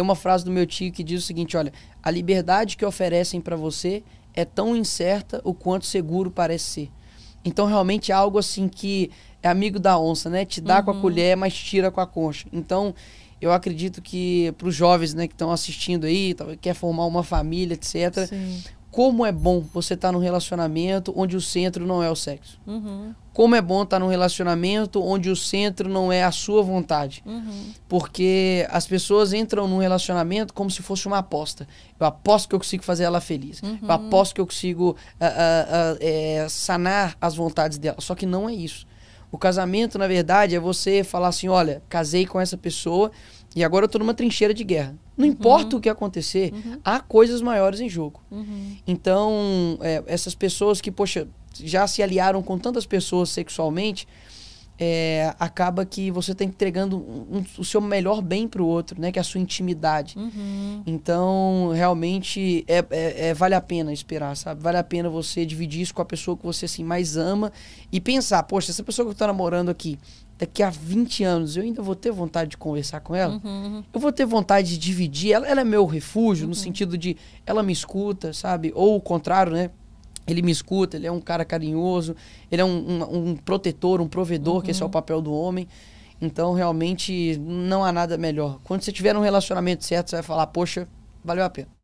Tem uma frase do meu tio que diz o seguinte: olha, a liberdade que oferecem para você é tão incerta o quanto seguro parece ser. Então, realmente é algo assim que é amigo da onça, né? Te dá uhum. com a uhum. colher, mas tira com a concha. Então, eu acredito que para os jovens né, que estão assistindo aí, quer formar uma família, etc., Sim como é bom você estar tá num relacionamento onde o centro não é o sexo. Uhum. Como é bom estar tá num relacionamento onde o centro não é a sua vontade. Uhum. Porque as pessoas entram num relacionamento como se fosse uma aposta. Eu aposto que eu consigo fazer ela feliz. Uhum. Eu aposto que eu consigo uh, uh, uh, sanar as vontades dela. Só que não é isso. O casamento, na verdade, é você falar assim: olha, casei com essa pessoa e agora eu tô numa trincheira de guerra. Não uhum. importa o que acontecer, uhum. há coisas maiores em jogo. Uhum. Então, é, essas pessoas que, poxa, já se aliaram com tantas pessoas sexualmente, é, acaba que você está entregando um, o seu melhor bem para o outro, né? Que é a sua intimidade. Uhum. Então, realmente, é, é, é, vale a pena esperar, sabe? Vale a pena você dividir isso com a pessoa que você assim, mais ama e pensar, poxa, essa pessoa que eu estou namorando aqui, daqui a 20 anos, eu ainda vou ter vontade de conversar com ela? Uhum. Eu vou ter vontade de dividir? Ela, ela é meu refúgio, uhum. no sentido de ela me escuta, sabe? Ou o contrário, né? Ele me escuta, ele é um cara carinhoso, ele é um, um, um protetor, um provedor, uhum. que esse é o uhum. papel do homem. Então, realmente, não há nada melhor. Quando você tiver um relacionamento certo, você vai falar, poxa, valeu a pena.